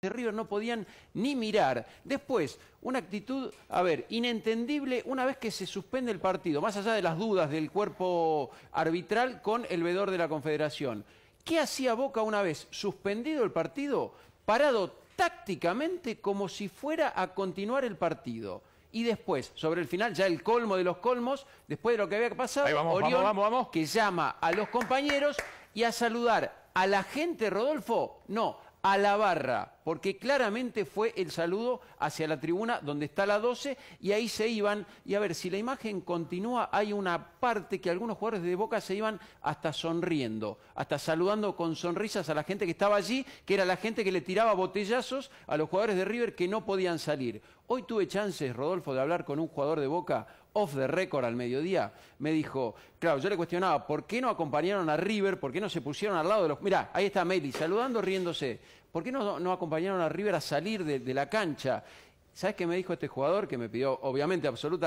de River no podían ni mirar. Después, una actitud, a ver, inentendible una vez que se suspende el partido, más allá de las dudas del cuerpo arbitral con el vedor de la Confederación. ¿Qué hacía Boca una vez suspendido el partido? Parado tácticamente como si fuera a continuar el partido. Y después, sobre el final, ya el colmo de los colmos, después de lo que había pasado, pasar, Orión, que llama a los compañeros y a saludar a la gente, Rodolfo, no, a la barra porque claramente fue el saludo hacia la tribuna donde está la 12 y ahí se iban, y a ver, si la imagen continúa, hay una parte que algunos jugadores de Boca se iban hasta sonriendo, hasta saludando con sonrisas a la gente que estaba allí, que era la gente que le tiraba botellazos a los jugadores de River que no podían salir. Hoy tuve chances, Rodolfo, de hablar con un jugador de Boca off the record al mediodía. Me dijo, claro, yo le cuestionaba, ¿por qué no acompañaron a River? ¿Por qué no se pusieron al lado de los... Mira, ahí está Meli, saludando, riéndose. ¿Por qué no, acompañaron a River a salir de, la cancha? ¿Sabes qué me dijo este jugador que me pidió, obviamente, absolutamente...